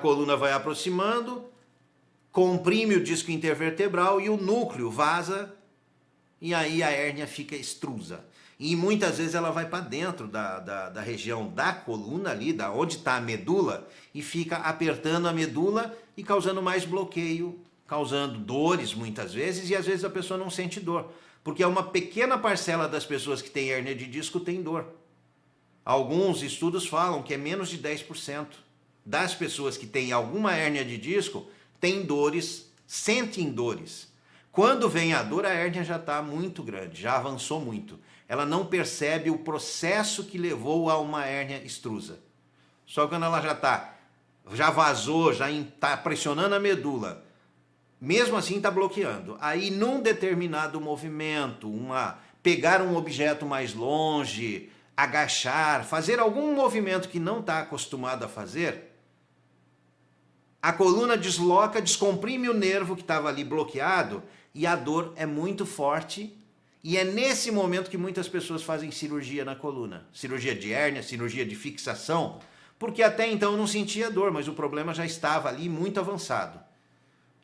coluna vai aproximando, comprime o disco intervertebral e o núcleo vaza e aí a hérnia fica extrusa. E muitas vezes ela vai para dentro da, da, da, região da coluna ali, da onde está a medula, e fica apertando a medula e causando mais bloqueio, causando dores muitas vezes, e às vezes a pessoa não sente dor. Porque é uma pequena parcela das pessoas que têm hérnia de disco tem dor. Alguns estudos falam que é menos de 10% das pessoas que têm alguma hérnia de disco têm dores, sentem dores. Quando vem a dor, a hérnia já está muito grande, já avançou muito. Ela não percebe o processo que levou a uma hérnia extrusa. Só quando ela já está, já vazou, já está pressionando a medula, mesmo assim está bloqueando. Aí, num determinado movimento, uma pegar um objeto mais longe, agachar, fazer algum movimento que não está acostumado a fazer, a coluna desloca, descomprime o nervo que estava ali bloqueado e a dor é muito forte. E é nesse momento que muitas pessoas fazem cirurgia na coluna. Cirurgia de hérnia, cirurgia de fixação, porque até então não sentia dor, mas o problema já estava ali muito avançado.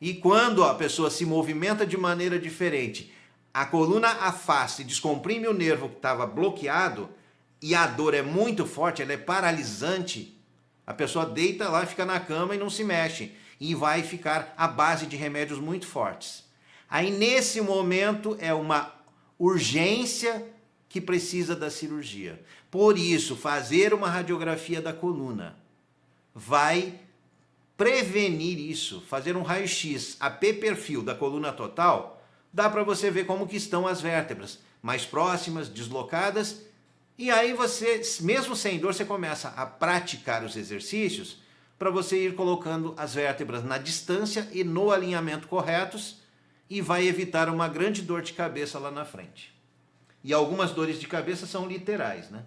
E quando a pessoa se movimenta de maneira diferente, a coluna afasta e descomprime o nervo que estava bloqueado, e a dor é muito forte, ela é paralisante, a pessoa deita lá, fica na cama e não se mexe. E vai ficar à base de remédios muito fortes. Aí, nesse momento, é uma urgência que precisa da cirurgia. Por isso, fazer uma radiografia da coluna vai prevenir isso. Fazer um raio-x a P perfil da coluna total, dá para você ver como que estão as vértebras, mais próximas, deslocadas e aí você, mesmo sem dor, você começa a praticar os exercícios para você ir colocando as vértebras na distância e no alinhamento corretos e vai evitar uma grande dor de cabeça lá na frente. E algumas dores de cabeça são literais, né?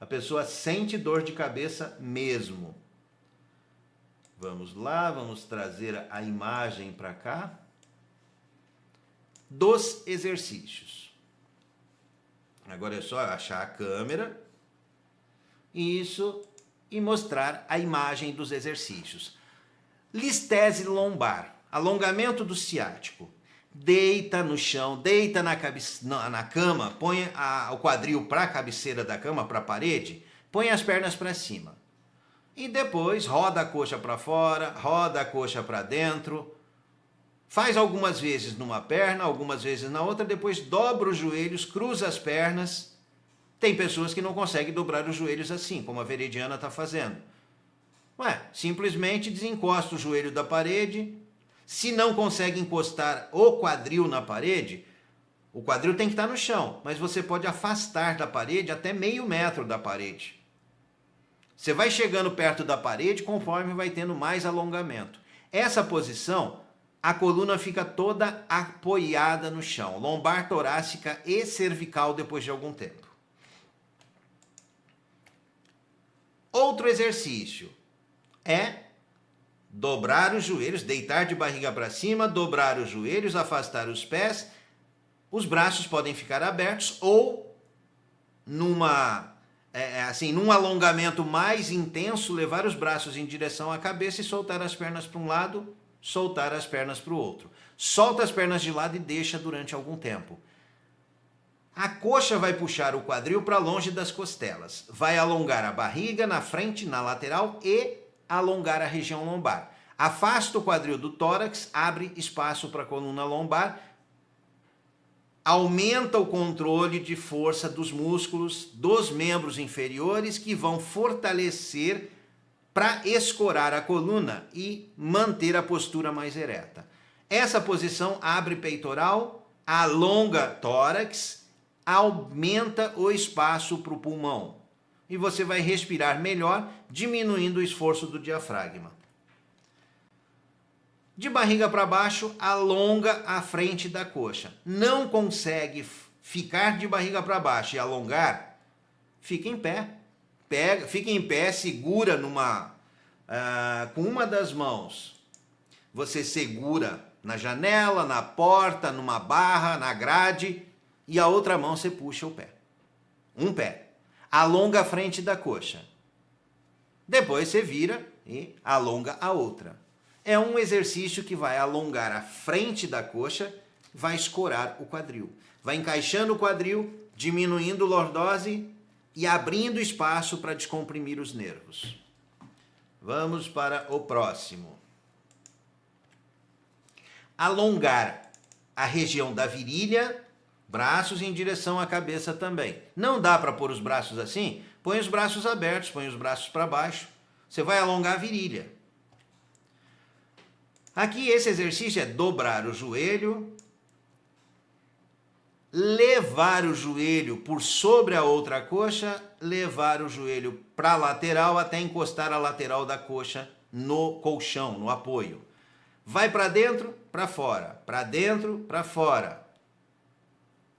A pessoa sente dor de cabeça mesmo. Vamos lá, vamos trazer a imagem para cá dos exercícios. Agora é só achar a câmera. Isso. E mostrar a imagem dos exercícios. Listese lombar. Alongamento do ciático. Deita no chão, deita na, na, na cama, põe a, o quadril para a cabeceira da cama, para a parede, põe as pernas para cima. E depois roda a coxa para fora, roda a coxa para dentro, Faz algumas vezes numa perna, algumas vezes na outra, depois dobra os joelhos, cruza as pernas. Tem pessoas que não conseguem dobrar os joelhos assim, como a Veridiana está fazendo. Ué, simplesmente desencosta o joelho da parede. Se não consegue encostar o quadril na parede, o quadril tem que estar tá no chão, mas você pode afastar da parede até meio metro da parede. Você vai chegando perto da parede conforme vai tendo mais alongamento. Essa posição a coluna fica toda apoiada no chão, lombar torácica e cervical depois de algum tempo. Outro exercício é dobrar os joelhos, deitar de barriga para cima, dobrar os joelhos, afastar os pés. Os braços podem ficar abertos ou numa é, é, assim, num alongamento mais intenso, levar os braços em direção à cabeça e soltar as pernas para um lado soltar as pernas para o outro. Solta as pernas de lado e deixa durante algum tempo. A coxa vai puxar o quadril para longe das costelas. Vai alongar a barriga na frente, na lateral e alongar a região lombar. Afasta o quadril do tórax, abre espaço para a coluna lombar. Aumenta o controle de força dos músculos dos membros inferiores que vão fortalecer para escorar a coluna e manter a postura mais ereta. Essa posição abre peitoral, alonga tórax, aumenta o espaço para o pulmão. E você vai respirar melhor, diminuindo o esforço do diafragma. De barriga para baixo, alonga a frente da coxa. Não consegue ficar de barriga para baixo e alongar? Fica em pé pega, fica em pé, segura numa uh, com uma das mãos. Você segura na janela, na porta, numa barra, na grade e a outra mão você puxa o pé. Um pé. Alonga a frente da coxa. Depois você vira e alonga a outra. É um exercício que vai alongar a frente da coxa, vai escorar o quadril. Vai encaixando o quadril, diminuindo lordose e abrindo espaço para descomprimir os nervos. Vamos para o próximo. Alongar a região da virilha, braços em direção à cabeça também. Não dá para pôr os braços assim? Põe os braços abertos, põe os braços para baixo. Você vai alongar a virilha. Aqui esse exercício é dobrar o joelho, levar o joelho por sobre a outra coxa, levar o joelho para a lateral até encostar a lateral da coxa no colchão, no apoio. Vai para dentro, para fora, para dentro, para fora.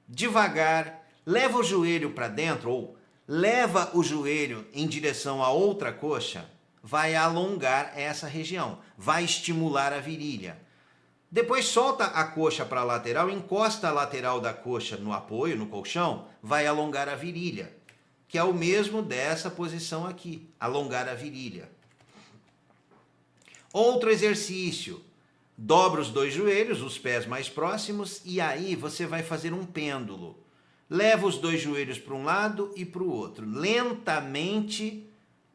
Devagar, leva o joelho para dentro ou leva o joelho em direção à outra coxa, vai alongar essa região, vai estimular a virilha. Depois solta a coxa para a lateral, encosta a lateral da coxa no apoio, no colchão, vai alongar a virilha, que é o mesmo dessa posição aqui, alongar a virilha. Outro exercício, dobra os dois joelhos, os pés mais próximos, e aí você vai fazer um pêndulo. Leva os dois joelhos para um lado e para o outro, lentamente,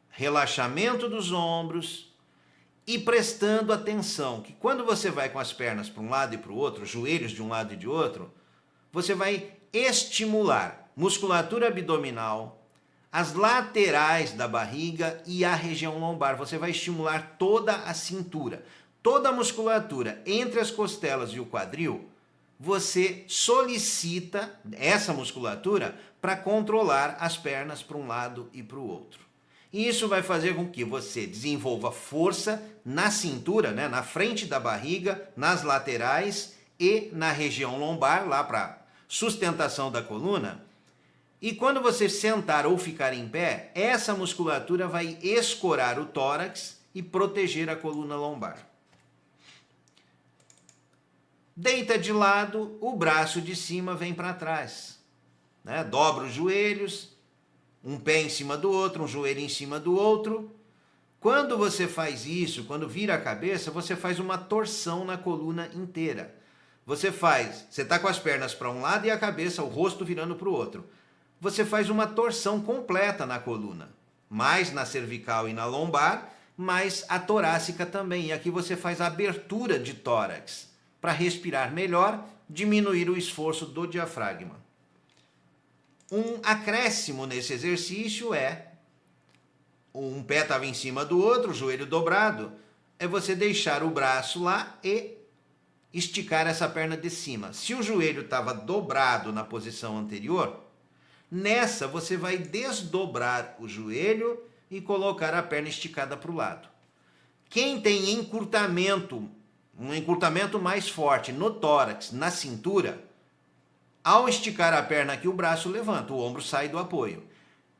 relaxamento dos ombros, e prestando atenção, que quando você vai com as pernas para um lado e para o outro, joelhos de um lado e de outro, você vai estimular musculatura abdominal, as laterais da barriga e a região lombar. Você vai estimular toda a cintura, toda a musculatura entre as costelas e o quadril. Você solicita essa musculatura para controlar as pernas para um lado e para o outro. E isso vai fazer com que você desenvolva força na cintura, né, na frente da barriga, nas laterais e na região lombar, lá para sustentação da coluna. E quando você sentar ou ficar em pé, essa musculatura vai escorar o tórax e proteger a coluna lombar. Deita de lado, o braço de cima vem para trás. Né? Dobra os joelhos, um pé em cima do outro, um joelho em cima do outro. Quando você faz isso, quando vira a cabeça, você faz uma torção na coluna inteira. Você faz, você está com as pernas para um lado e a cabeça, o rosto virando para o outro. Você faz uma torção completa na coluna, mais na cervical e na lombar, mais a torácica também. E aqui você faz a abertura de tórax para respirar melhor, diminuir o esforço do diafragma. Um acréscimo nesse exercício é um pé estava em cima do outro, o joelho dobrado, é você deixar o braço lá e esticar essa perna de cima. Se o joelho estava dobrado na posição anterior, nessa você vai desdobrar o joelho e colocar a perna esticada para o lado. Quem tem encurtamento, um encurtamento mais forte no tórax, na cintura, ao esticar a perna aqui, o braço levanta, o ombro sai do apoio.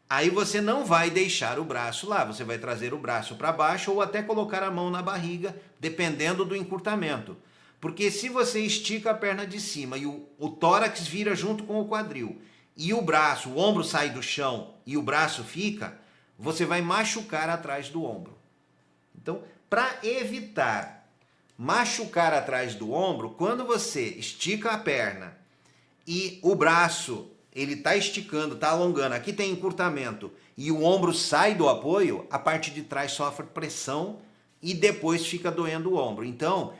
Aí você não vai deixar o braço lá, você vai trazer o braço para baixo ou até colocar a mão na barriga, dependendo do encurtamento. Porque se você estica a perna de cima e o, o tórax vira junto com o quadril, e o braço, o ombro sai do chão e o braço fica, você vai machucar atrás do ombro. Então, para evitar machucar atrás do ombro, quando você estica a perna e o braço ele está esticando, está alongando, aqui tem encurtamento e o ombro sai do apoio, a parte de trás sofre pressão e depois fica doendo o ombro. Então,